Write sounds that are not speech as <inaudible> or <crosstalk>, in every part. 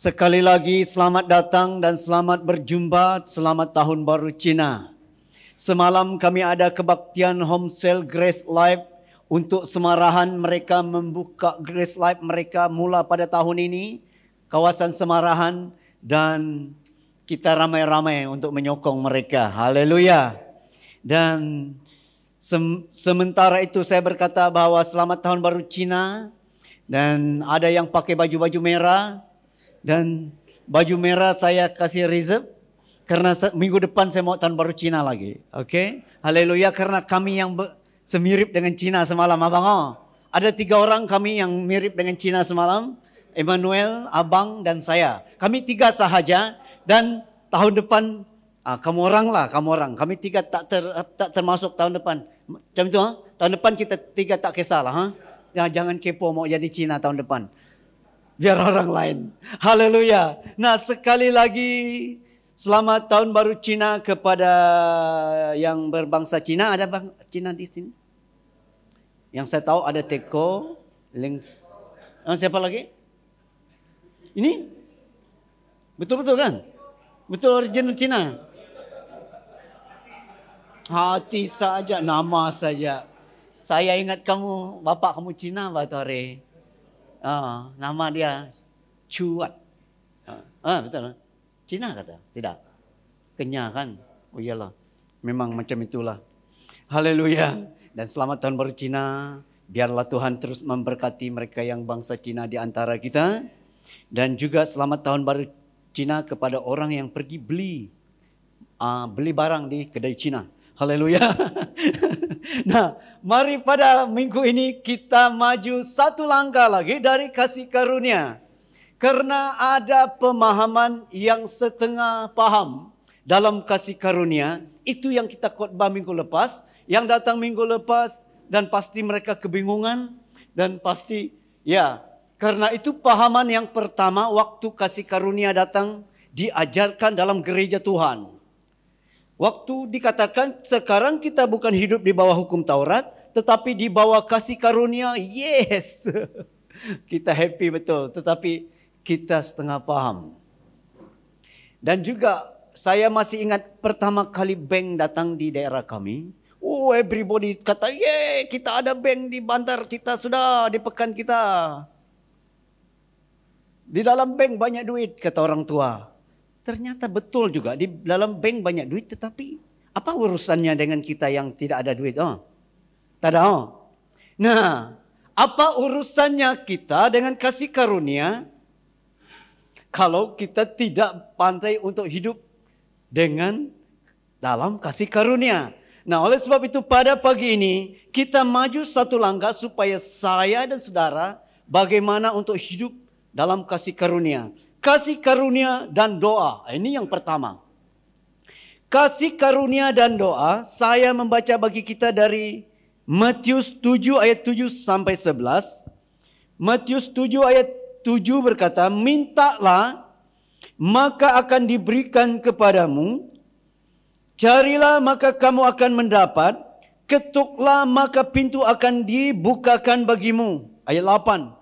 Sekali lagi selamat datang dan selamat berjumpa, selamat tahun baru Cina. Semalam kami ada kebaktian home sale Grace Life untuk Semarahan mereka membuka Grace Life mereka mula pada tahun ini kawasan Semarahan dan kita ramai-ramai untuk menyokong mereka. Haleluya. Dan sem sementara itu saya berkata bahwa selamat tahun baru Cina dan ada yang pakai baju-baju merah, dan baju merah saya kasih reserve karena minggu depan saya mau tahun baru Cina lagi. Okay? Haleluya karena kami yang semirip dengan Cina semalam abang. Oh. Ada tiga orang kami yang mirip dengan Cina semalam. Emmanuel, abang dan saya. Kami tiga sahaja dan tahun depan ah, kamu orang lah, kamu orang. Kami tiga tak ter, tak termasuk tahun depan. Macam itu, ha? tahun depan kita tiga tak kisahlah. Ha? Ya, jangan kepo mau jadi Cina tahun depan. biar orang lain. Haleluya. Nah sekali lagi selamat tahun baru Cina kepada yang berbangsa Cina. Ada bang Cina di sini? Yang saya tahu ada Teko, Links. Oh, ah, siapa lagi? Ini? Betul-betul kan? Betul original Cina? Hati saja, nama saja. Saya ingat kamu, bapak kamu Cina, Batore. Ah, nama dia Chuat. Ah, ah, betul. Ah. Cina kata, tidak. Kenya kan? Oh iyalah, memang macam itulah. Haleluya. Dan selamat tahun baru Cina. Biarlah Tuhan terus memberkati mereka yang bangsa Cina di antara kita. Dan juga selamat tahun baru Cina kepada orang yang pergi beli uh, beli barang di kedai Cina. Haleluya. <laughs> nah, mari pada minggu ini kita maju satu langkah lagi dari kasih karunia. Karena ada pemahaman yang setengah paham dalam kasih karunia. Itu yang kita khotbah minggu lepas. Yang datang minggu lepas dan pasti mereka kebingungan. Dan pasti ya karena itu pahaman yang pertama waktu kasih karunia datang diajarkan dalam gereja Tuhan. Waktu dikatakan sekarang kita bukan hidup di bawah hukum Taurat, tetapi di bawah kasih karunia, yes. <laughs> Kita happy betul, tetapi kita setengah paham. Dan juga saya masih ingat pertama kali bank datang di daerah kami. Oh, everybody kata, yeah, kita ada bank di bandar kita sudah, di pekan kita. Di dalam bank banyak duit, kata orang tua. Ternyata betul juga di dalam bank banyak duit tetapi apa urusannya dengan kita yang tidak ada duit? Oh. tak ada oh. Nah, apa urusannya kita dengan kasih karunia kalau kita tidak pantai untuk hidup dengan dalam kasih karunia? Nah, oleh sebab itu pada pagi ini kita maju satu langkah supaya saya dan saudara bagaimana untuk hidup dalam kasih karunia. Kasih karunia dan doa. Ah, ini yang pertama. Kasih karunia dan doa, saya membaca bagi kita dari Matius 7 ayat 7 sampai 11. Matius 7 ayat 7 berkata, "Mintalah, maka akan diberikan kepadamu. Carilah, maka kamu akan mendapat. Ketuklah, maka pintu akan dibukakan bagimu." Ayat 8.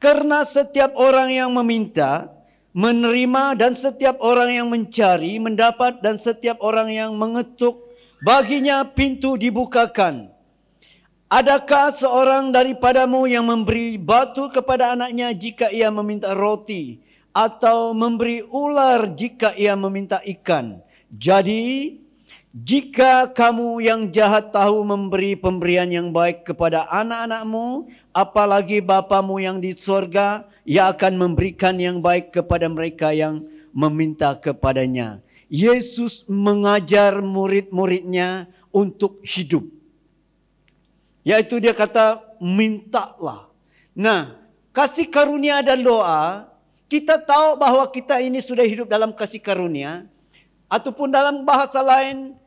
Karena setiap orang yang meminta, menerima dan setiap orang yang mencari mendapat dan setiap orang yang mengetuk baginya pintu dibukakan. Adakah seorang daripadamu yang memberi batu kepada anaknya jika ia meminta roti atau memberi ular jika ia meminta ikan? Jadi jika kamu yang jahat tahu memberi pemberian yang baik kepada anak-anakmu, apalagi Bapamu yang di sorga ia akan memberikan yang baik kepada mereka yang meminta kepadanya. Yesus mengajar murid-muridnya untuk hidup. Yaitu dia kata mintalah. Nah, kasih karunia dan doa, kita tahu bahwa kita ini sudah hidup dalam kasih karunia ataupun dalam bahasa lain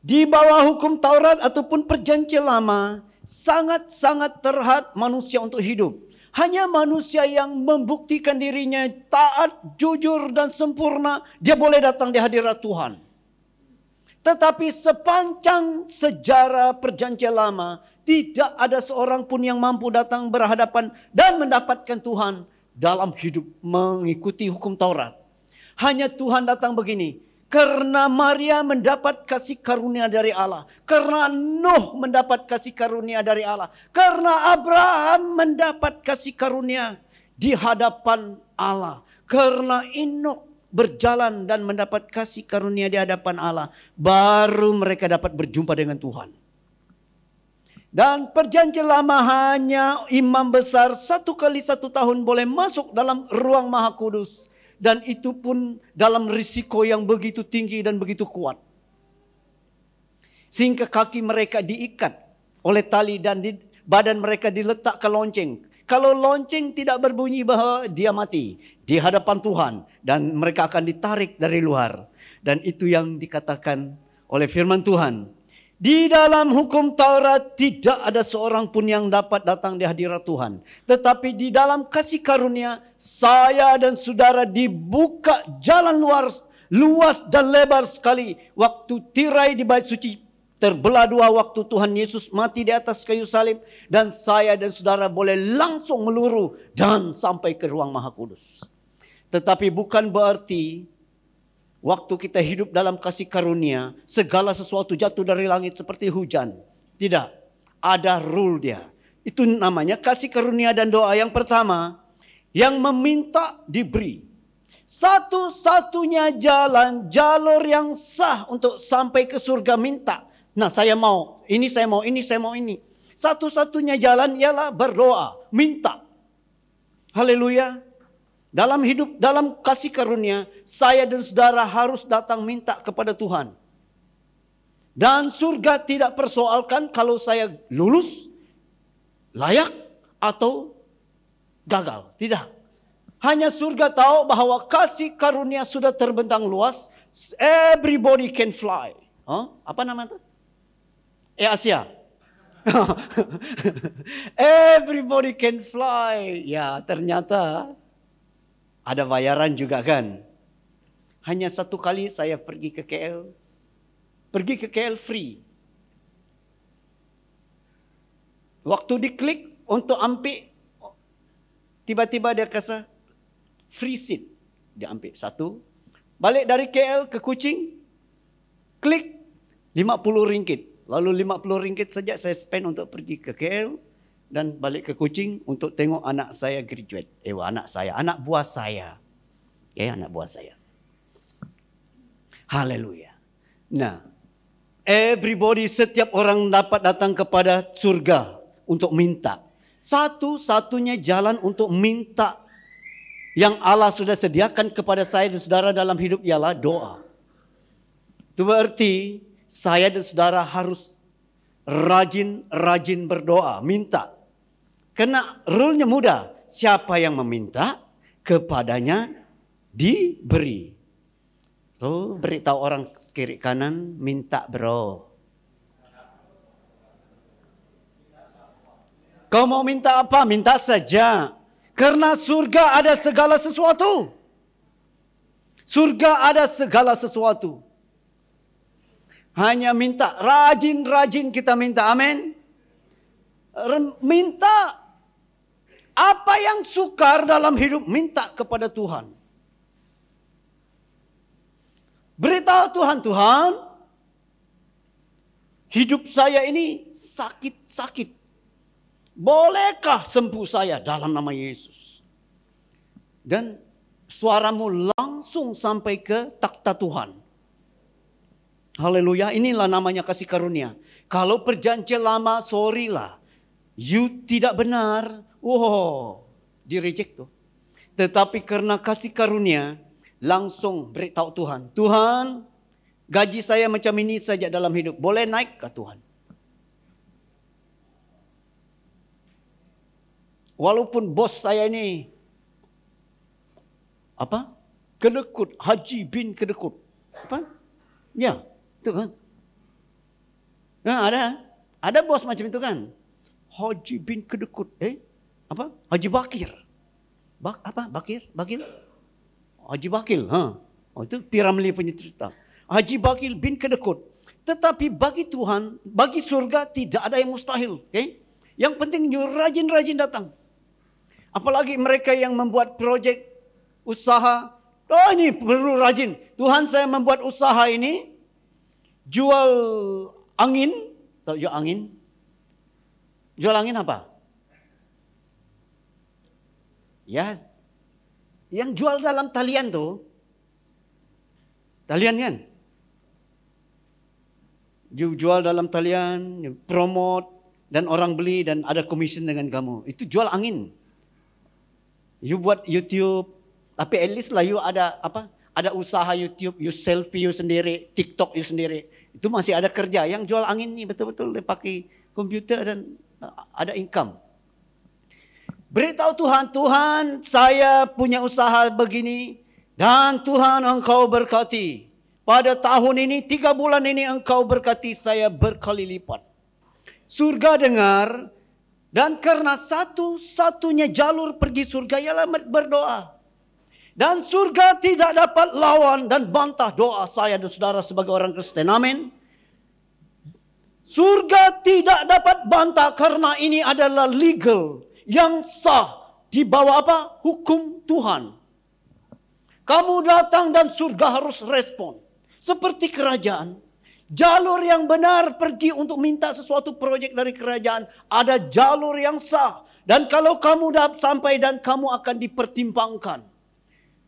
di bawah hukum Taurat ataupun perjanjian lama sangat-sangat terhad manusia untuk hidup. Hanya manusia yang membuktikan dirinya taat, jujur, dan sempurna, dia boleh datang di hadirat Tuhan. Tetapi sepanjang sejarah perjanjian lama, tidak ada seorang pun yang mampu datang berhadapan dan mendapatkan Tuhan dalam hidup mengikuti hukum Taurat. Hanya Tuhan datang begini, karena Maria mendapat kasih karunia dari Allah. Karena Nuh mendapat kasih karunia dari Allah. Karena Abraham mendapat kasih karunia di hadapan Allah. Karena Inok berjalan dan mendapat kasih karunia di hadapan Allah. Baru mereka dapat berjumpa dengan Tuhan. Dan perjanjian lama hanya imam besar satu kali satu tahun boleh masuk dalam ruang maha kudus. Dan itu pun dalam risiko yang begitu tinggi dan begitu kuat. Sehingga kaki mereka diikat oleh tali dan di, badan mereka diletak ke lonceng. Kalau lonceng tidak berbunyi bahwa dia mati di hadapan Tuhan dan mereka akan ditarik dari luar. Dan itu yang dikatakan oleh firman Tuhan di dalam hukum Taurat tidak ada seorang pun yang dapat datang di hadirat Tuhan. Tetapi di dalam kasih karunia saya dan saudara dibuka jalan luar luas dan lebar sekali. Waktu tirai di bait suci terbelah dua waktu Tuhan Yesus mati di atas kayu salib dan saya dan saudara boleh langsung meluru dan sampai ke ruang Maha Kudus. Tetapi bukan berarti Waktu kita hidup dalam kasih karunia, segala sesuatu jatuh dari langit seperti hujan. Tidak, ada rule dia. Itu namanya kasih karunia dan doa yang pertama. Yang meminta diberi. Satu-satunya jalan, jalur yang sah untuk sampai ke surga minta. Nah saya mau, ini saya mau, ini saya mau, ini. Satu-satunya jalan ialah berdoa, minta. Haleluya. Dalam hidup, dalam kasih karunia, saya dan saudara harus datang minta kepada Tuhan. Dan surga tidak persoalkan kalau saya lulus, layak, atau gagal. Tidak. Hanya surga tahu bahwa kasih karunia sudah terbentang luas. Everybody can fly. Huh? Apa nama itu? Eh Asia. <laughs> Everybody can fly. Ya ternyata ada bayaran juga kan. Hanya satu kali saya pergi ke KL. Pergi ke KL free. Waktu diklik untuk ambil tiba-tiba dia kasa free seat. Dia ambil satu. Balik dari KL ke Kuching, klik 50 ringgit. Lalu 50 ringgit saja saya spend untuk pergi ke KL dan balik ke kucing untuk tengok anak saya graduate. Eh, anak saya, anak buah saya. Ya, okay, anak buah saya. Haleluya. Nah, everybody setiap orang dapat datang kepada surga untuk minta. Satu-satunya jalan untuk minta yang Allah sudah sediakan kepada saya dan saudara dalam hidup ialah doa. Itu berarti saya dan saudara harus rajin-rajin berdoa, minta. Karena rule-nya mudah. Siapa yang meminta, kepadanya diberi. Lu beritahu orang kiri kanan, minta bro. Kau mau minta apa? Minta saja. Karena surga ada segala sesuatu. Surga ada segala sesuatu. Hanya minta, rajin-rajin kita minta. Amin. Minta apa yang sukar dalam hidup minta kepada Tuhan. Beritahu Tuhan, Tuhan, hidup saya ini sakit-sakit. Bolehkah sembuh saya dalam nama Yesus? Dan suaramu langsung sampai ke takhta Tuhan. Haleluya, inilah namanya kasih karunia. Kalau perjanjian lama, sorry lah. You tidak benar, Wow, direject tuh. Tetapi karena kasih karunia, langsung beritahu Tuhan. Tuhan, gaji saya macam ini saja dalam hidup. Boleh naik ke Tuhan? Walaupun bos saya ini apa? Kedekut, Haji bin Kedekut. Apa? Ya, itu kan. Nah, ada. Ada bos macam itu kan. Haji bin Kedekut. Eh, apa? Haji Bakir. Bak apa? Bakir? Bakil? Haji Bakil, ha. Oh, itu Piramli punya cerita. Haji Bakil bin Kedekut. Tetapi bagi Tuhan, bagi surga tidak ada yang mustahil. Okay? Yang penting rajin-rajin datang. Apalagi mereka yang membuat proyek, usaha. Oh ini perlu rajin. Tuhan saya membuat usaha ini. Jual angin. Tahu jual angin? Jual angin apa? Ya, yang jual dalam talian tuh, talian kan? Jual dalam talian, promote, dan orang beli dan ada commission dengan kamu. Itu jual angin. You buat YouTube, tapi at least lah you ada apa? Ada usaha YouTube, you selfie you sendiri, TikTok you sendiri. Itu masih ada kerja. Yang jual angin ini betul-betul dia pakai komputer dan uh, ada income. Beritahu Tuhan, Tuhan saya punya usaha begini dan Tuhan engkau berkati. Pada tahun ini, tiga bulan ini engkau berkati saya berkali lipat. Surga dengar dan karena satu-satunya jalur pergi surga ialah berdoa. Dan surga tidak dapat lawan dan bantah doa saya dan saudara sebagai orang Kristen. Amin. Surga tidak dapat bantah karena ini adalah legal yang sah di bawah apa? Hukum Tuhan. Kamu datang dan surga harus respon. Seperti kerajaan. Jalur yang benar pergi untuk minta sesuatu proyek dari kerajaan. Ada jalur yang sah. Dan kalau kamu dapat sampai dan kamu akan dipertimbangkan.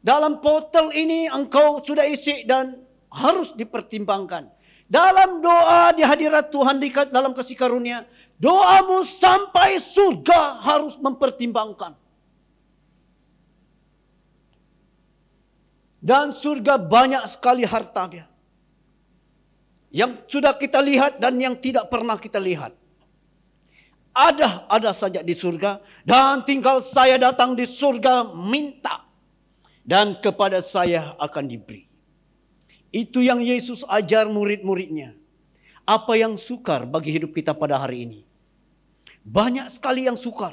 Dalam portal ini engkau sudah isi dan harus dipertimbangkan. Dalam doa di hadirat Tuhan di dalam kasih karunia, Doamu sampai surga harus mempertimbangkan. Dan surga banyak sekali hartanya. Yang sudah kita lihat dan yang tidak pernah kita lihat. Ada-ada saja di surga. Dan tinggal saya datang di surga minta. Dan kepada saya akan diberi. Itu yang Yesus ajar murid-muridnya. Apa yang sukar bagi hidup kita pada hari ini? Banyak sekali yang sukar.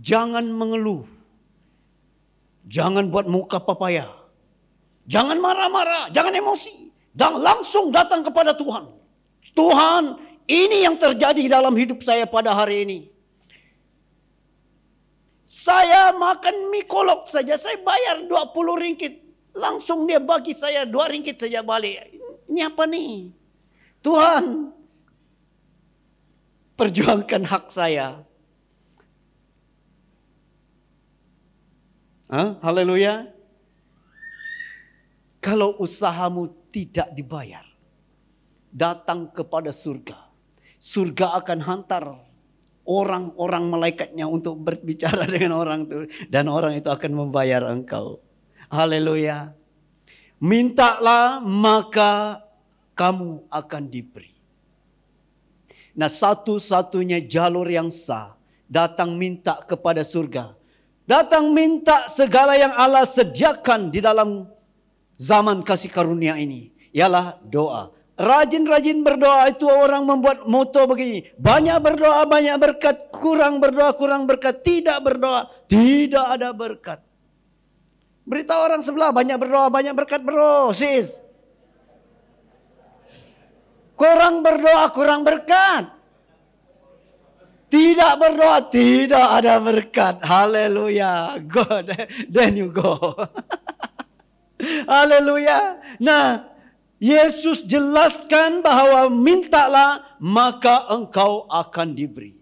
Jangan mengeluh. Jangan buat muka papaya. Jangan marah-marah, jangan emosi. Dan langsung datang kepada Tuhan. Tuhan, ini yang terjadi dalam hidup saya pada hari ini. Saya makan mie kolok saja, saya bayar 20 ringgit Langsung dia bagi saya 2 ringgit saja balik. Ini apa nih? Tuhan, perjuangkan hak saya. Huh? Haleluya. Kalau usahamu tidak dibayar, datang kepada surga. Surga akan hantar orang-orang malaikatnya untuk berbicara <laughs> dengan orang itu. Dan orang itu akan membayar engkau. Haleluya. Mintalah maka kamu akan diberi. Nah satu-satunya jalur yang sah datang minta kepada surga. Datang minta segala yang Allah sediakan di dalam zaman kasih karunia ini. Ialah doa. Rajin-rajin berdoa itu orang membuat moto begini. Banyak berdoa, banyak berkat. Kurang berdoa, kurang berkat. Tidak berdoa, tidak ada berkat. Berita orang sebelah banyak berdoa, banyak berkat bro, sis. Kurang berdoa, kurang berkat. Tidak berdoa, tidak ada berkat. Haleluya. God, then you go. <laughs> Haleluya. Nah, Yesus jelaskan bahwa mintalah maka engkau akan diberi.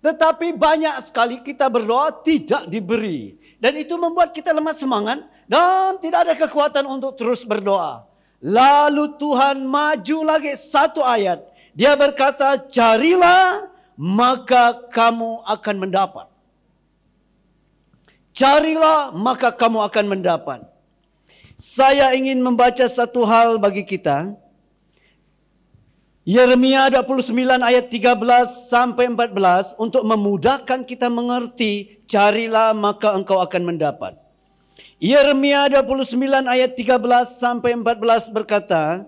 Tetapi banyak sekali kita berdoa tidak diberi. Dan itu membuat kita lemah semangat dan tidak ada kekuatan untuk terus berdoa. Lalu Tuhan maju lagi satu ayat. Dia berkata, carilah maka kamu akan mendapat. Carilah maka kamu akan mendapat. Saya ingin membaca satu hal bagi kita. Yeremia 29 ayat 13 sampai 14 untuk memudahkan kita mengerti carilah maka engkau akan mendapat. Yeremia 29 ayat 13 sampai 14 berkata,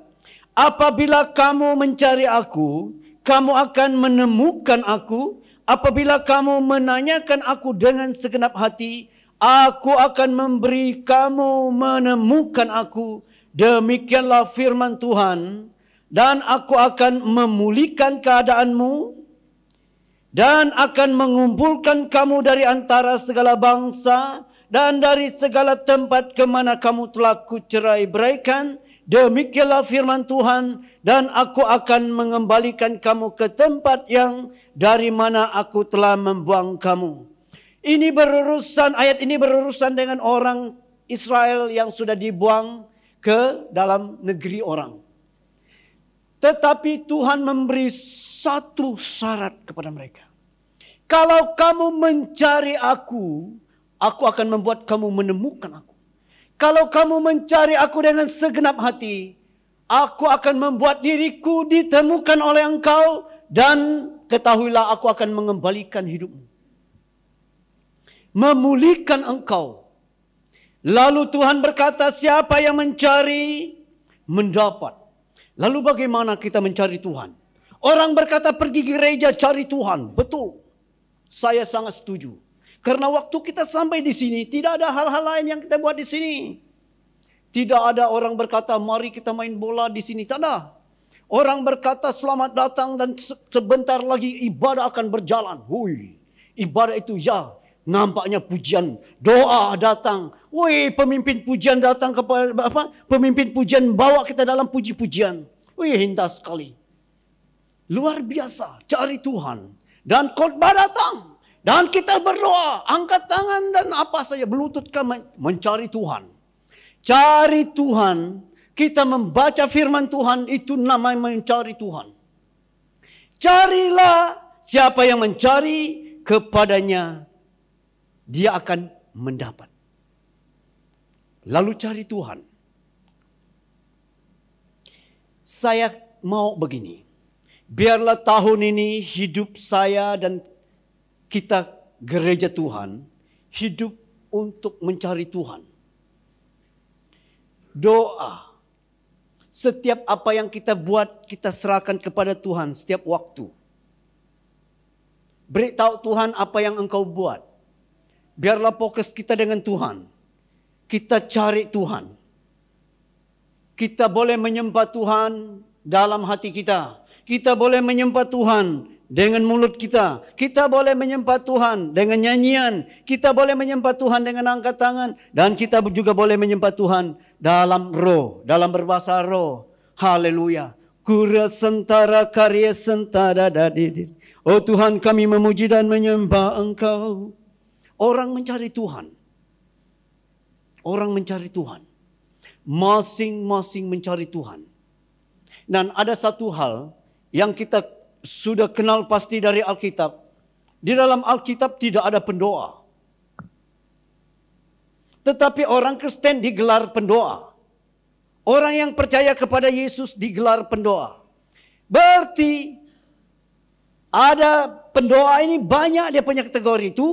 Apabila kamu mencari aku, kamu akan menemukan aku. Apabila kamu menanyakan aku dengan segenap hati, aku akan memberi kamu menemukan aku. Demikianlah firman Tuhan. Dan aku akan memulihkan keadaanmu dan akan mengumpulkan kamu dari antara segala bangsa dan dari segala tempat kemana kamu telah kucerai beraikan, demikianlah firman Tuhan, dan aku akan mengembalikan kamu ke tempat yang dari mana aku telah membuang kamu. Ini berurusan, ayat ini berurusan dengan orang Israel yang sudah dibuang ke dalam negeri orang. Tetapi Tuhan memberi satu syarat kepada mereka. Kalau kamu mencari aku, Aku akan membuat kamu menemukan aku. Kalau kamu mencari aku dengan segenap hati, aku akan membuat diriku ditemukan oleh engkau dan ketahuilah aku akan mengembalikan hidupmu. Memulihkan engkau. Lalu Tuhan berkata, siapa yang mencari mendapat. Lalu bagaimana kita mencari Tuhan? Orang berkata pergi gereja cari Tuhan. Betul. Saya sangat setuju. Karena waktu kita sampai di sini, tidak ada hal-hal lain yang kita buat di sini. Tidak ada orang berkata, mari kita main bola di sini. Tidak ada. Orang berkata, selamat datang dan sebentar lagi ibadah akan berjalan. Hui, ibadah itu ya, nampaknya pujian doa datang. Woi, pemimpin pujian datang kepada apa? Pemimpin pujian bawa kita dalam puji-pujian. Woi, indah sekali. Luar biasa, cari Tuhan dan khotbah datang. Dan kita berdoa, angkat tangan dan apa saja melututkan mencari Tuhan. Cari Tuhan, kita membaca firman Tuhan itu namanya mencari Tuhan. Carilah siapa yang mencari kepadanya, dia akan mendapat. Lalu cari Tuhan. Saya mau begini. Biarlah tahun ini hidup saya dan kita gereja Tuhan hidup untuk mencari Tuhan. Doa. Setiap apa yang kita buat kita serahkan kepada Tuhan setiap waktu. Beritahu Tuhan apa yang engkau buat. Biarlah fokus kita dengan Tuhan. Kita cari Tuhan. Kita boleh menyembah Tuhan dalam hati kita. Kita boleh menyembah Tuhan dengan mulut kita. Kita boleh menyembah Tuhan dengan nyanyian. Kita boleh menyembah Tuhan dengan angkat tangan. Dan kita juga boleh menyembah Tuhan dalam roh, dalam berbahasa roh. Haleluya. Kura sentara karya sentara dadi. Oh Tuhan kami memuji dan menyembah Engkau. Orang mencari Tuhan. Orang mencari Tuhan. Masing-masing mencari Tuhan. Dan ada satu hal yang kita sudah kenal pasti dari Alkitab. Di dalam Alkitab tidak ada pendoa. Tetapi orang Kristen digelar pendoa. Orang yang percaya kepada Yesus digelar pendoa. Berarti ada pendoa ini banyak dia punya kategori itu.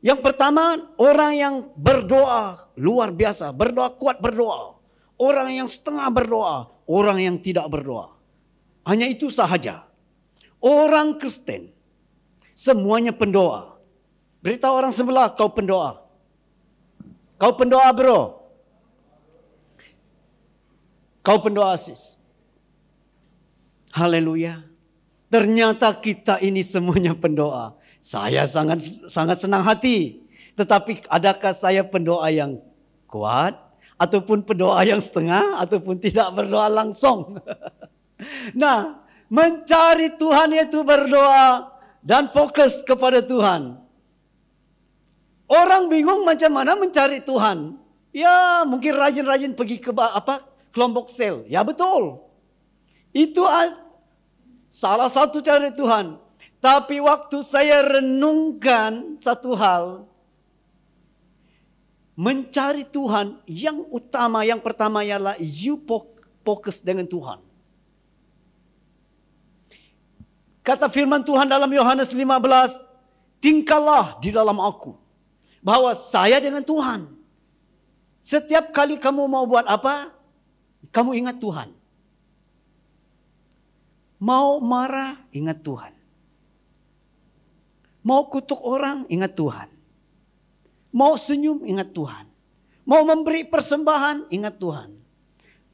Yang pertama orang yang berdoa luar biasa, berdoa kuat berdoa. Orang yang setengah berdoa, orang yang tidak berdoa. Hanya itu sahaja. Orang Kristen semuanya pendoa. Beritahu orang sebelah kau pendoa. Kau pendoa bro. Kau pendoa sis. Haleluya. Ternyata kita ini semuanya pendoa. Saya sangat sangat senang hati. Tetapi adakah saya pendoa yang kuat ataupun pendoa yang setengah ataupun tidak berdoa langsung? <laughs> nah, Mencari Tuhan yaitu berdoa dan fokus kepada Tuhan. Orang bingung macam mana mencari Tuhan. Ya mungkin rajin-rajin pergi ke apa kelompok sel. Ya betul. Itu salah satu cari Tuhan. Tapi waktu saya renungkan satu hal, mencari Tuhan yang utama yang pertama ialah you fokus dengan Tuhan. Kata firman Tuhan dalam Yohanes 15, tingkahlah di dalam aku. Bahwa saya dengan Tuhan. Setiap kali kamu mau buat apa, kamu ingat Tuhan. Mau marah, ingat Tuhan. Mau kutuk orang, ingat Tuhan. Mau senyum, ingat Tuhan. Mau memberi persembahan, ingat Tuhan.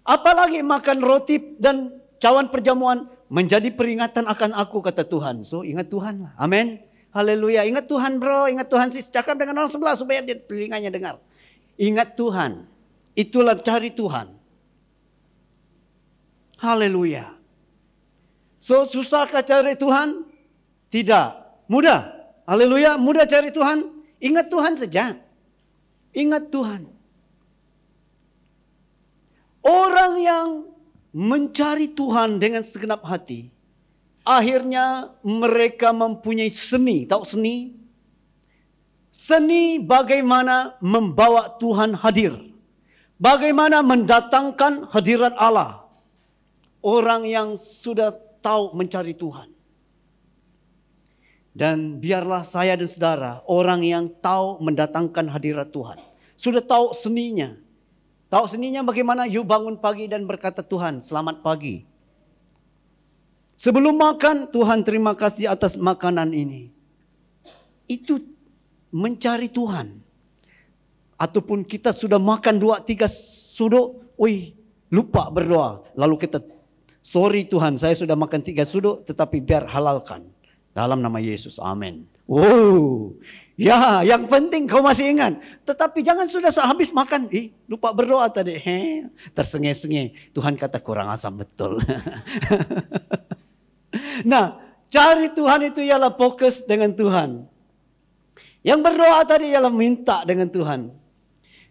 Apalagi makan roti dan cawan perjamuan, Menjadi peringatan akan aku kata Tuhan. So ingat Tuhan Amin. Haleluya. Ingat Tuhan bro. Ingat Tuhan sih. Cakap dengan orang sebelah supaya dia telinganya dengar. Ingat Tuhan. Itulah cari Tuhan. Haleluya. So susahkah cari Tuhan? Tidak. Mudah. Haleluya. Mudah cari Tuhan. Ingat Tuhan saja. Ingat Tuhan. Orang yang mencari Tuhan dengan segenap hati. Akhirnya mereka mempunyai seni, tahu seni? Seni bagaimana membawa Tuhan hadir. Bagaimana mendatangkan hadirat Allah. Orang yang sudah tahu mencari Tuhan. Dan biarlah saya dan saudara orang yang tahu mendatangkan hadirat Tuhan. Sudah tahu seninya, Tahu seninya bagaimana you bangun pagi dan berkata Tuhan selamat pagi. Sebelum makan Tuhan terima kasih atas makanan ini. Itu mencari Tuhan. Ataupun kita sudah makan dua tiga sudut. Ui lupa berdoa. Lalu kita sorry Tuhan saya sudah makan tiga sudut tetapi biar halalkan. Dalam nama Yesus amin. Wow Ya, yang penting kau masih ingat. Tetapi jangan sudah habis makan, ih, lupa berdoa tadi. He, sengih Tuhan kata kurang asam betul. <laughs> nah, cari Tuhan itu ialah fokus dengan Tuhan. Yang berdoa tadi ialah minta dengan Tuhan.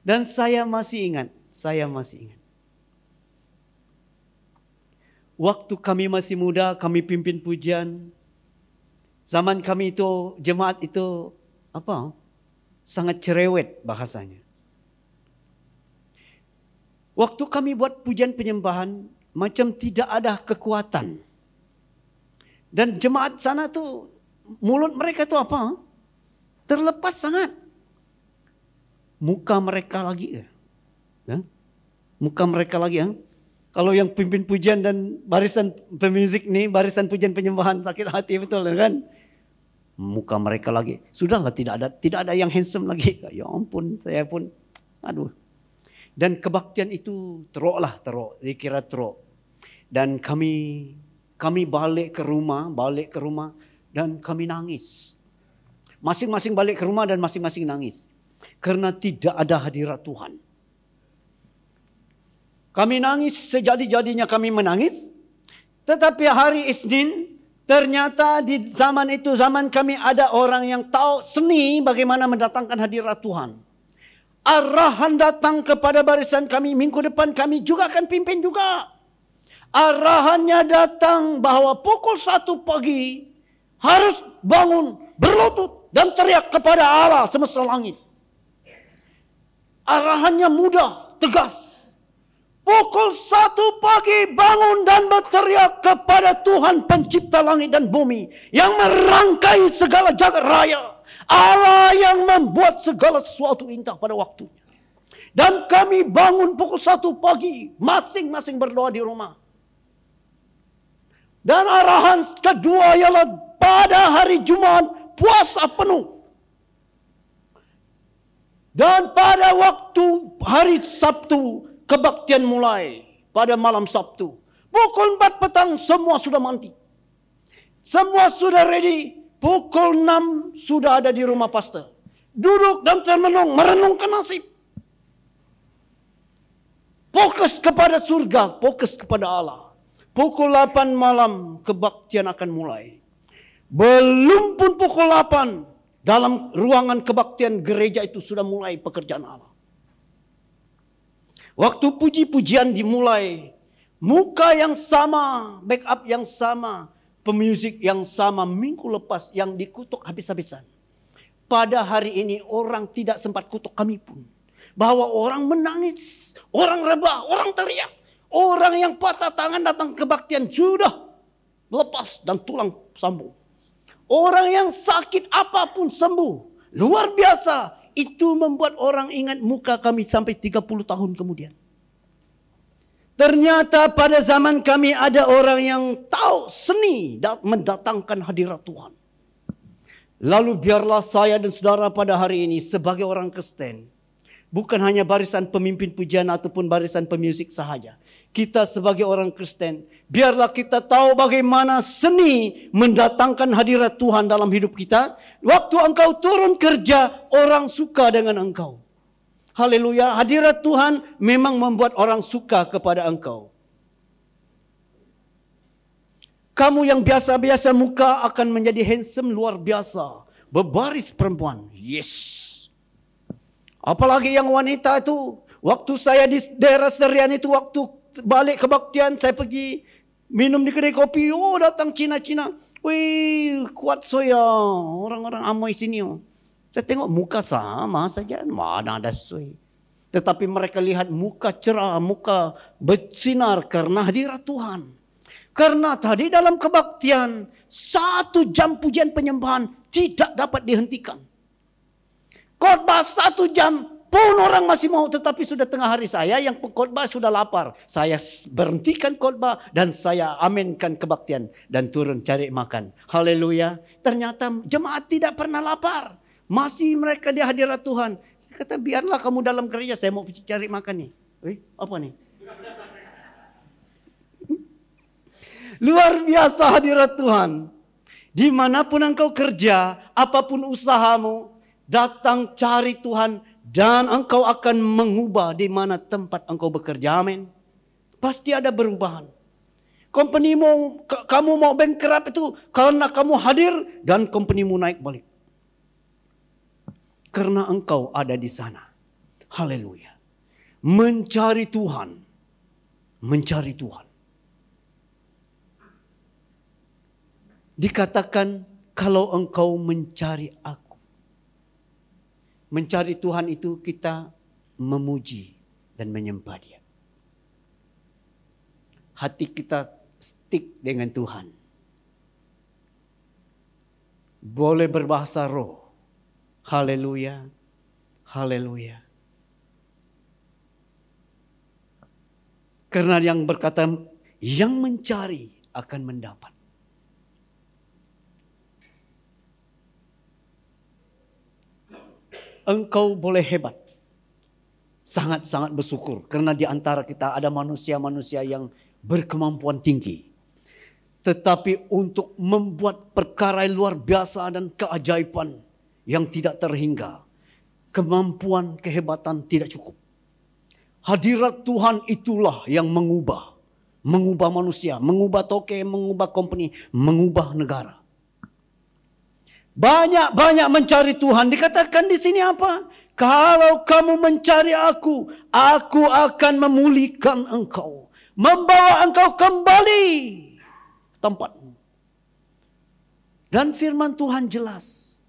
Dan saya masih ingat, saya masih ingat. Waktu kami masih muda, kami pimpin pujian. Zaman kami itu, jemaat itu apa sangat cerewet bahasanya. Waktu kami buat pujian penyembahan macam tidak ada kekuatan. Dan jemaat sana tuh mulut mereka tuh apa? Terlepas sangat. Muka mereka lagi ya. Muka mereka lagi ya. Kalau yang pimpin pujian dan barisan pemusik nih, barisan pujian penyembahan sakit hati betul kan? muka mereka lagi. Sudahlah tidak ada tidak ada yang handsome lagi. <laughs> Ya ampun, saya pun aduh. Dan kebaktian itu teruklah terok, dikira teruk. Dan kami kami balik ke rumah, balik ke rumah dan kami nangis. Masing-masing balik ke rumah dan masing-masing nangis. Karena tidak ada hadirat Tuhan. Kami nangis sejadi-jadinya kami menangis. Tetapi hari Isnin Ternyata di zaman itu, zaman kami ada orang yang tahu seni bagaimana mendatangkan hadirat Tuhan. Arahan datang kepada barisan kami minggu depan kami juga akan pimpin juga. Arahannya datang bahwa pukul satu pagi harus bangun berlutut dan teriak kepada Allah semesta langit. Arahannya mudah, tegas. Pukul satu pagi bangun dan berteriak kepada Tuhan pencipta langit dan bumi. Yang merangkai segala jagat raya. Allah yang membuat segala sesuatu indah pada waktunya. Dan kami bangun pukul satu pagi. Masing-masing berdoa di rumah. Dan arahan kedua ialah pada hari Jumat puasa penuh. Dan pada waktu hari Sabtu kebaktian mulai pada malam Sabtu. Pukul 4 petang semua sudah mandi. Semua sudah ready. Pukul 6 sudah ada di rumah pastor. Duduk dan termenung, merenungkan nasib. Fokus kepada surga, fokus kepada Allah. Pukul 8 malam kebaktian akan mulai. Belum pun pukul 8 dalam ruangan kebaktian gereja itu sudah mulai pekerjaan Allah. Waktu puji-pujian dimulai, muka yang sama, backup yang sama, pemusik yang sama minggu lepas yang dikutuk habis-habisan. Pada hari ini orang tidak sempat kutuk kami pun. Bahwa orang menangis, orang rebah, orang teriak. Orang yang patah tangan datang kebaktian sudah lepas dan tulang sambung. Orang yang sakit apapun sembuh. Luar biasa itu membuat orang ingat muka kami sampai 30 tahun kemudian. Ternyata pada zaman kami ada orang yang tahu seni mendatangkan hadirat Tuhan. Lalu biarlah saya dan saudara pada hari ini sebagai orang Kristen Bukan hanya barisan pemimpin pujian ataupun barisan pemusik sahaja kita sebagai orang Kristen, biarlah kita tahu bagaimana seni mendatangkan hadirat Tuhan dalam hidup kita. Waktu engkau turun kerja, orang suka dengan engkau. Haleluya, hadirat Tuhan memang membuat orang suka kepada engkau. Kamu yang biasa-biasa muka akan menjadi handsome luar biasa. Berbaris perempuan. Yes. Apalagi yang wanita itu Waktu saya di daerah Serian itu waktu balik kebaktian, saya pergi minum di kedai kopi. Oh, datang Cina-Cina. Wih, kuat soya. Orang-orang amoy sini. Oh. Saya tengok muka sama saja. Mana ada soya. Tetapi mereka lihat muka cerah, muka bersinar karena hadirat Tuhan. Karena tadi dalam kebaktian, satu jam pujian penyembahan tidak dapat dihentikan. Khotbah satu jam Pohon orang masih mau tetapi sudah tengah hari saya yang khotbah sudah lapar. Saya berhentikan khotbah dan saya aminkan kebaktian dan turun cari makan. Haleluya. Ternyata jemaat tidak pernah lapar. Masih mereka di hadirat Tuhan. Saya kata biarlah kamu dalam gereja saya mau cari makan nih. Eh, apa nih? <laughs> Luar biasa hadirat Tuhan. Dimanapun engkau kerja, apapun usahamu, datang cari Tuhan dan engkau akan mengubah di mana tempat engkau bekerja. Amin. Pasti ada perubahan. Companymu kamu mau bengkerap itu karena kamu hadir dan companymu naik balik. Karena engkau ada di sana. Haleluya. Mencari Tuhan. Mencari Tuhan. Dikatakan kalau engkau mencari aku mencari Tuhan itu kita memuji dan menyembah dia. Hati kita stick dengan Tuhan. Boleh berbahasa roh. Haleluya. Haleluya. Karena yang berkata yang mencari akan mendapat. engkau boleh hebat. Sangat-sangat bersyukur karena di antara kita ada manusia-manusia yang berkemampuan tinggi. Tetapi untuk membuat perkara yang luar biasa dan keajaiban yang tidak terhingga. Kemampuan, kehebatan tidak cukup. Hadirat Tuhan itulah yang mengubah. Mengubah manusia, mengubah toke, mengubah company, mengubah negara. Banyak-banyak mencari Tuhan. Dikatakan di sini apa? Kalau kamu mencari aku, aku akan memulihkan engkau. Membawa engkau kembali tempatmu. Dan firman Tuhan jelas.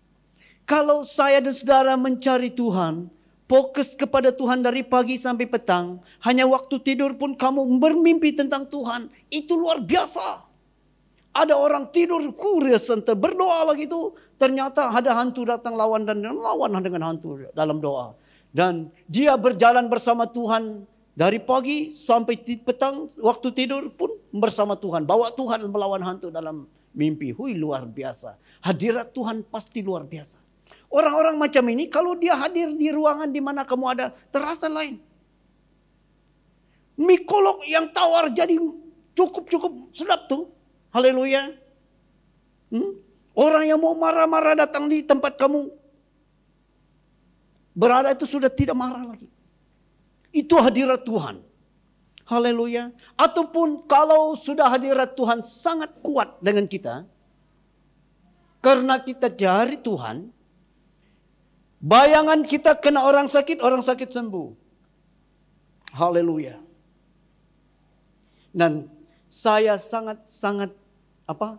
Kalau saya dan saudara mencari Tuhan, fokus kepada Tuhan dari pagi sampai petang, hanya waktu tidur pun kamu bermimpi tentang Tuhan, itu luar biasa. Ada orang tidur curious berdoa lagi itu ternyata ada hantu datang lawan dan lawan dengan hantu dalam doa. Dan dia berjalan bersama Tuhan dari pagi sampai petang waktu tidur pun bersama Tuhan. Bawa Tuhan melawan hantu dalam mimpi. Hui luar biasa. Hadirat Tuhan pasti luar biasa. Orang-orang macam ini kalau dia hadir di ruangan di mana kamu ada terasa lain. Mikolog yang tawar jadi cukup-cukup sedap tuh. Haleluya. Hmm? Orang yang mau marah-marah datang di tempat kamu berada itu sudah tidak marah lagi. Itu hadirat Tuhan. Haleluya. Ataupun kalau sudah hadirat Tuhan sangat kuat dengan kita. Karena kita jari Tuhan. Bayangan kita kena orang sakit, orang sakit sembuh. Haleluya. Dan saya sangat-sangat apa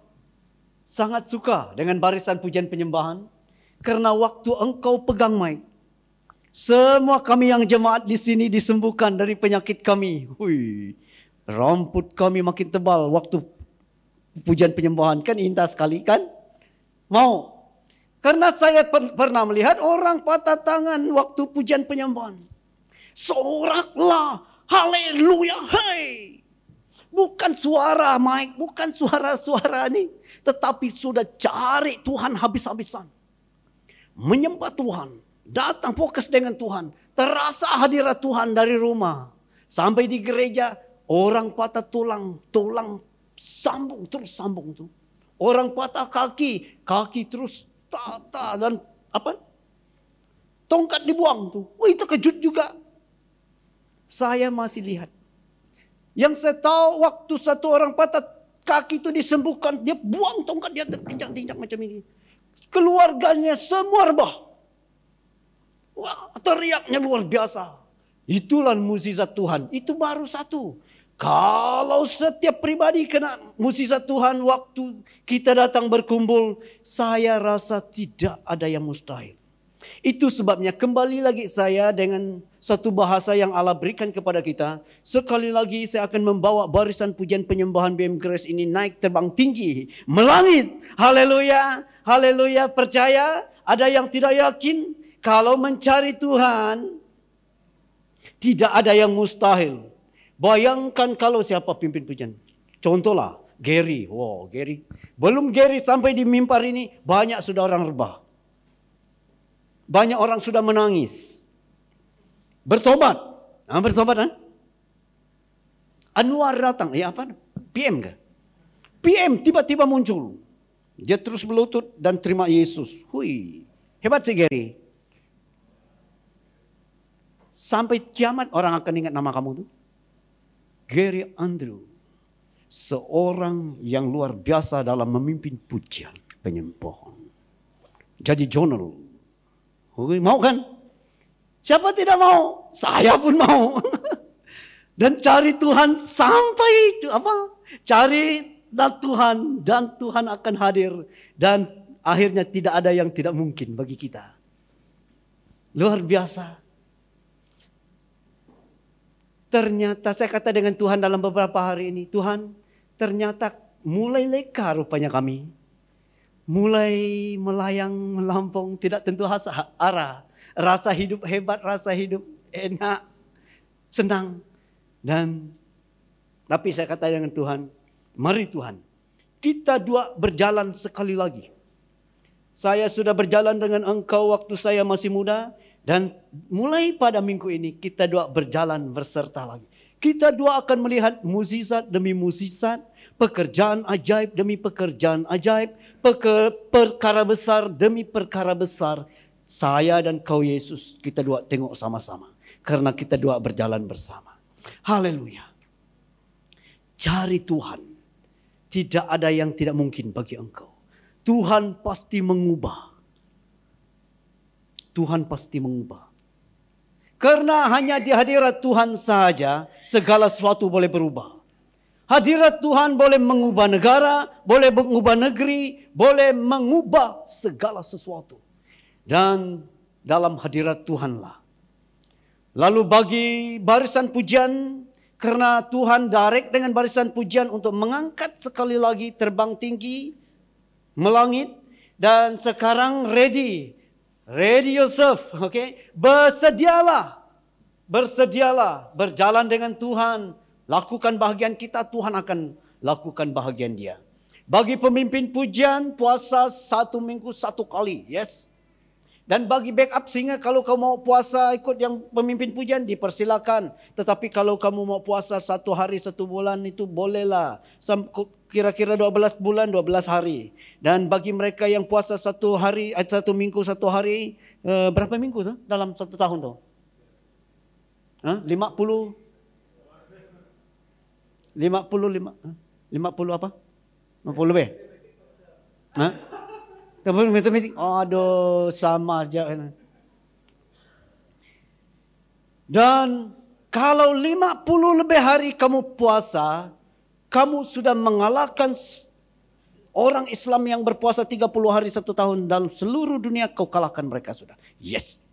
sangat suka dengan barisan pujian penyembahan karena waktu engkau pegang mic semua kami yang jemaat di sini disembuhkan dari penyakit kami. Hui. Rambut kami makin tebal waktu pujian penyembahan kan indah sekali kan? Mau. Karena saya per pernah melihat orang patah tangan waktu pujian penyembahan. Soraklah, haleluya, hei. Bukan suara Mike, bukan suara-suara ini. Tetapi sudah cari Tuhan habis-habisan. Menyembah Tuhan, datang fokus dengan Tuhan. Terasa hadirat Tuhan dari rumah. Sampai di gereja, orang patah tulang, tulang sambung, terus sambung tuh. Orang patah kaki, kaki terus tata dan apa? Tongkat dibuang tuh. Oh, itu kejut juga. Saya masih lihat yang saya tahu waktu satu orang patah kaki itu disembuhkan, dia buang tongkat, dia kejak-kejak macam ini. Keluarganya semua rebah. Wah, teriaknya luar biasa. Itulah musisat Tuhan. Itu baru satu. Kalau setiap pribadi kena musisat Tuhan waktu kita datang berkumpul, saya rasa tidak ada yang mustahil. Itu sebabnya kembali lagi saya dengan satu bahasa yang Allah berikan kepada kita. Sekali lagi saya akan membawa barisan pujian penyembahan BM Grace ini naik terbang tinggi. Melangit. Haleluya. Haleluya. Percaya. Ada yang tidak yakin. Kalau mencari Tuhan. Tidak ada yang mustahil. Bayangkan kalau siapa pimpin pujian. Contohlah. Gary. Wow Gary. Belum Gary sampai di mimpar ini. Banyak sudah orang rebah. Banyak orang sudah menangis. Bertobat. Ah, bertobat kan? Anwar datang. Ya apa? PM ke? PM tiba-tiba muncul. Dia terus melutut dan terima Yesus. Hui. Hebat sih Gary. Sampai kiamat orang akan ingat nama kamu itu. Gary Andrew. Seorang yang luar biasa dalam memimpin pujian penyembuhan. Jadi jurnal Mau kan? Siapa tidak mau? Saya pun mau. <laughs> dan cari Tuhan sampai itu apa? Cari dan Tuhan dan Tuhan akan hadir dan akhirnya tidak ada yang tidak mungkin bagi kita. Luar biasa. Ternyata saya kata dengan Tuhan dalam beberapa hari ini, Tuhan, ternyata mulai leka rupanya kami mulai melayang melampung tidak tentu hasa, arah. Rasa hidup hebat, rasa hidup enak, senang. Dan tapi saya kata dengan Tuhan, mari Tuhan. Kita dua berjalan sekali lagi. Saya sudah berjalan dengan engkau waktu saya masih muda. Dan mulai pada minggu ini kita dua berjalan berserta lagi. Kita dua akan melihat musisat demi musisat pekerjaan ajaib demi pekerjaan ajaib, peker, perkara besar demi perkara besar. Saya dan kau Yesus, kita dua tengok sama-sama. Karena kita dua berjalan bersama. Haleluya. Cari Tuhan. Tidak ada yang tidak mungkin bagi engkau. Tuhan pasti mengubah. Tuhan pasti mengubah. Karena hanya di hadirat Tuhan saja segala sesuatu boleh berubah. Hadirat Tuhan boleh mengubah negara, boleh mengubah negeri, boleh mengubah segala sesuatu. Dan dalam hadirat Tuhanlah. Lalu bagi barisan pujian, karena Tuhan direct dengan barisan pujian untuk mengangkat sekali lagi terbang tinggi, melangit, dan sekarang ready. Ready yourself, oke? Okay? Bersedialah, bersedialah, berjalan dengan Tuhan, Lakukan bahagian kita, Tuhan akan lakukan bahagian dia. Bagi pemimpin pujian, puasa satu minggu satu kali. Yes. Dan bagi backup sehingga kalau kamu mau puasa ikut yang pemimpin pujian dipersilakan. Tetapi kalau kamu mau puasa satu hari satu bulan itu bolehlah. Kira-kira 12 bulan 12 hari. Dan bagi mereka yang puasa satu hari eh, satu minggu satu hari eh, berapa minggu tuh? dalam satu tahun Tuh? 50 lima puluh eh, lima lima puluh apa? lima puluh B. Hah? Tapi oh aduh sama saja. Dan kalau lima puluh lebih hari kamu puasa, kamu sudah mengalahkan orang Islam yang berpuasa tiga puluh hari satu tahun dalam seluruh dunia, kau kalahkan mereka sudah. Yes.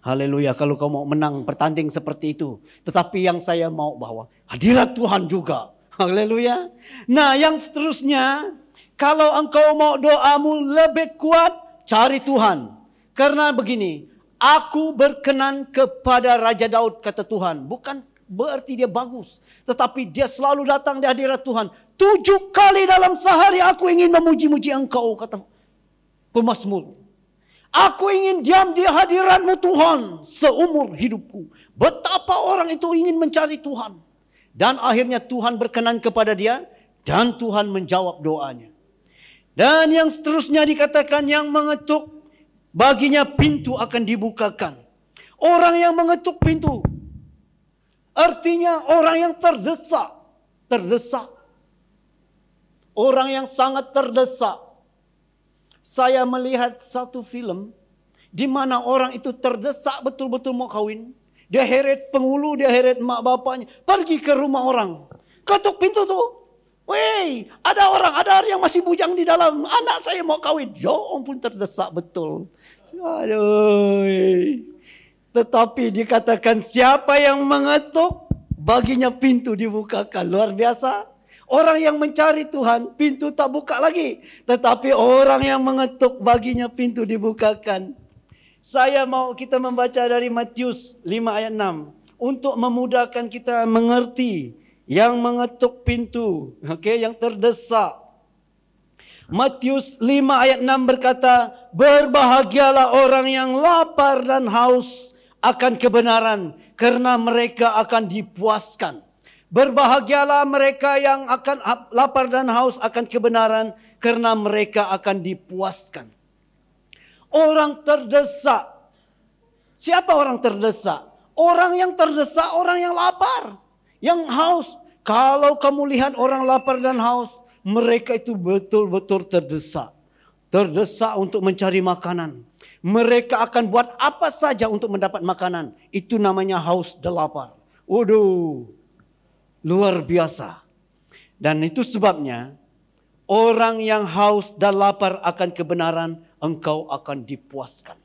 Haleluya, kalau kau mau menang bertanding seperti itu. Tetapi yang saya mau bahwa hadirat Tuhan juga. Haleluya. Nah yang seterusnya, kalau engkau mau doamu lebih kuat, cari Tuhan. Karena begini, aku berkenan kepada Raja Daud kata Tuhan. Bukan berarti dia bagus. Tetapi dia selalu datang di hadirat Tuhan. Tujuh kali dalam sehari aku ingin memuji-muji engkau, kata pemasmur. Aku ingin diam di hadiranmu Tuhan seumur hidupku. Betapa orang itu ingin mencari Tuhan. Dan akhirnya Tuhan berkenan kepada dia dan Tuhan menjawab doanya. Dan yang seterusnya dikatakan yang mengetuk baginya pintu akan dibukakan. Orang yang mengetuk pintu artinya orang yang terdesak, terdesak. Orang yang sangat terdesak saya melihat satu film di mana orang itu terdesak betul-betul mau kawin. Dia heret penghulu, dia heret mak bapaknya. Pergi ke rumah orang. Ketuk pintu tuh. Wey, ada orang, ada orang yang masih bujang di dalam. Anak saya mau kawin. Ya ampun terdesak betul. Aduh. Tetapi dikatakan siapa yang mengetuk, baginya pintu dibukakan. Luar biasa. Orang yang mencari Tuhan, pintu tak buka lagi. Tetapi orang yang mengetuk baginya pintu dibukakan. Saya mau kita membaca dari Matius 5 ayat 6. Untuk memudahkan kita mengerti yang mengetuk pintu. okay, yang terdesak. Matius 5 ayat 6 berkata, Berbahagialah orang yang lapar dan haus akan kebenaran. Karena mereka akan dipuaskan. Berbahagialah mereka yang akan lapar dan haus akan kebenaran karena mereka akan dipuaskan. Orang terdesak. Siapa orang terdesak? Orang yang terdesak, orang yang lapar, yang haus. Kalau kamu lihat orang lapar dan haus, mereka itu betul-betul terdesak. Terdesak untuk mencari makanan. Mereka akan buat apa saja untuk mendapat makanan. Itu namanya haus dan lapar. Waduh, luar biasa. Dan itu sebabnya orang yang haus dan lapar akan kebenaran engkau akan dipuaskan.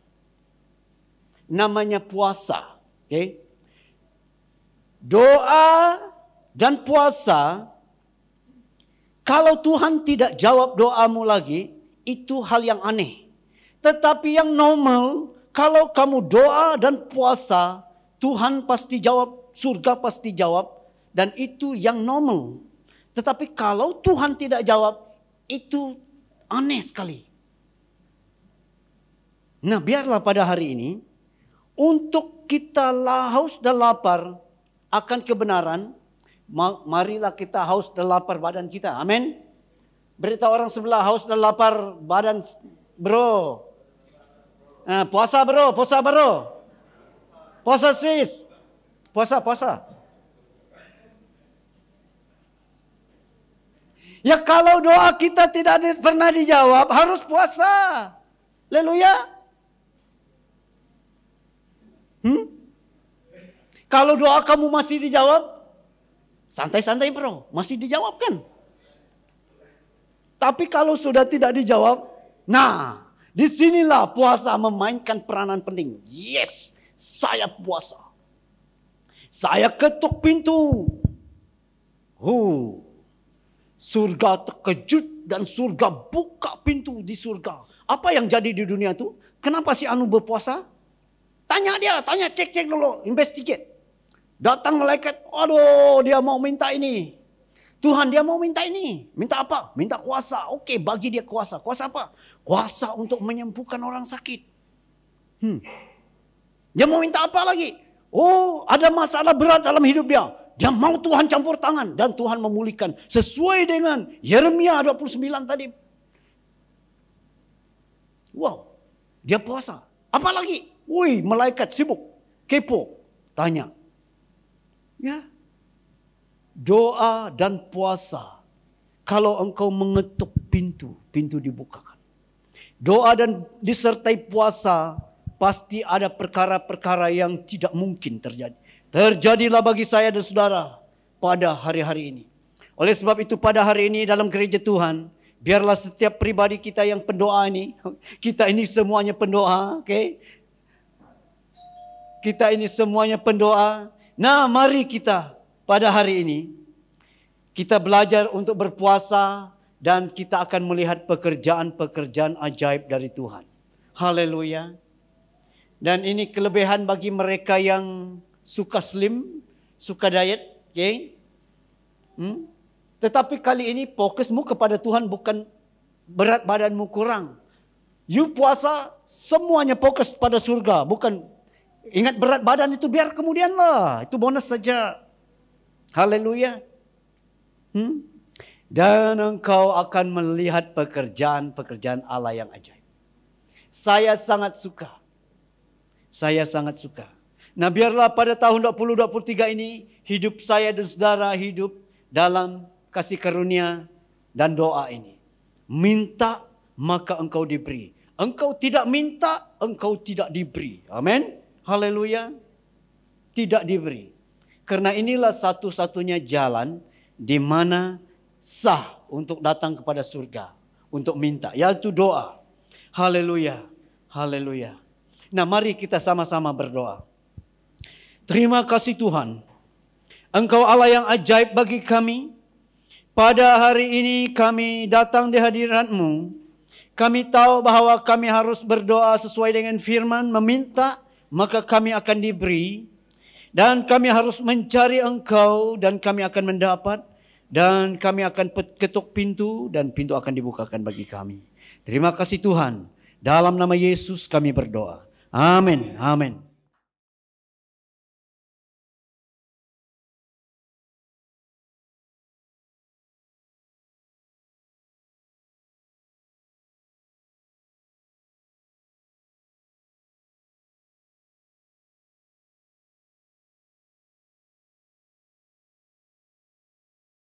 Namanya puasa, okay? Doa dan puasa kalau Tuhan tidak jawab doamu lagi, itu hal yang aneh. Tetapi yang normal, kalau kamu doa dan puasa, Tuhan pasti jawab, surga pasti jawab, dan itu yang normal. Tetapi kalau Tuhan tidak jawab, itu aneh sekali. Nah, biarlah pada hari ini untuk kita haus dan lapar akan kebenaran, marilah kita haus dan lapar badan kita. Amin. Berita orang sebelah haus dan lapar badan bro. Nah, puasa bro, puasa bro. Puasa sis. Puasa, puasa. Ya kalau doa kita tidak pernah dijawab harus puasa. Leluya. Hmm? Kalau doa kamu masih dijawab, santai-santai bro, masih dijawab kan? Tapi kalau sudah tidak dijawab, nah disinilah puasa memainkan peranan penting. Yes, saya puasa. Saya ketuk pintu. Huh, Surga terkejut dan surga buka pintu di surga. Apa yang jadi di dunia itu? Kenapa si Anu berpuasa? Tanya dia, tanya cek-cek dulu, investigate. Datang malaikat, aduh dia mau minta ini. Tuhan dia mau minta ini. Minta apa? Minta kuasa. Oke bagi dia kuasa. Kuasa apa? Kuasa untuk menyembuhkan orang sakit. Hmm. Dia mau minta apa lagi? Oh ada masalah berat dalam hidup dia. Dia mau Tuhan campur tangan dan Tuhan memulihkan sesuai dengan Yeremia 29 tadi. Wow, dia puasa. Apalagi, woi, malaikat sibuk, kepo, tanya. Ya, doa dan puasa. Kalau engkau mengetuk pintu, pintu dibukakan. Doa dan disertai puasa pasti ada perkara-perkara yang tidak mungkin terjadi. Terjadilah bagi saya dan saudara pada hari-hari ini. Oleh sebab itu pada hari ini dalam gereja Tuhan, biarlah setiap pribadi kita yang pendoa ini, <laughs> kita ini semuanya pendoa, okay? Kita ini semuanya pendoa. Nah, mari kita pada hari ini kita belajar untuk berpuasa dan kita akan melihat pekerjaan-pekerjaan ajaib dari Tuhan. Haleluya. Dan ini kelebihan bagi mereka yang suka slim, suka diet, okay? Hmm? Tetapi kali ini fokusmu kepada Tuhan bukan berat badanmu kurang. You puasa semuanya fokus pada surga, bukan ingat berat badan itu biar kemudian lah, itu bonus saja. Haleluya. Hmm? Dan engkau akan melihat pekerjaan-pekerjaan Allah yang ajaib. Saya sangat suka. Saya sangat suka Nah biarlah pada tahun 2023 ini hidup saya dan saudara hidup dalam kasih karunia dan doa ini. Minta maka engkau diberi. Engkau tidak minta, engkau tidak diberi. Amin. Haleluya. Tidak diberi. Karena inilah satu-satunya jalan di mana sah untuk datang kepada surga. Untuk minta, yaitu doa. Haleluya. Haleluya. Nah mari kita sama-sama berdoa. Terima kasih Tuhan. Engkau Allah yang ajaib bagi kami. Pada hari ini kami datang di hadiratmu. Kami tahu bahwa kami harus berdoa sesuai dengan firman, meminta, maka kami akan diberi. Dan kami harus mencari engkau dan kami akan mendapat. Dan kami akan ketuk pintu dan pintu akan dibukakan bagi kami. Terima kasih Tuhan. Dalam nama Yesus kami berdoa. Amin. Amin.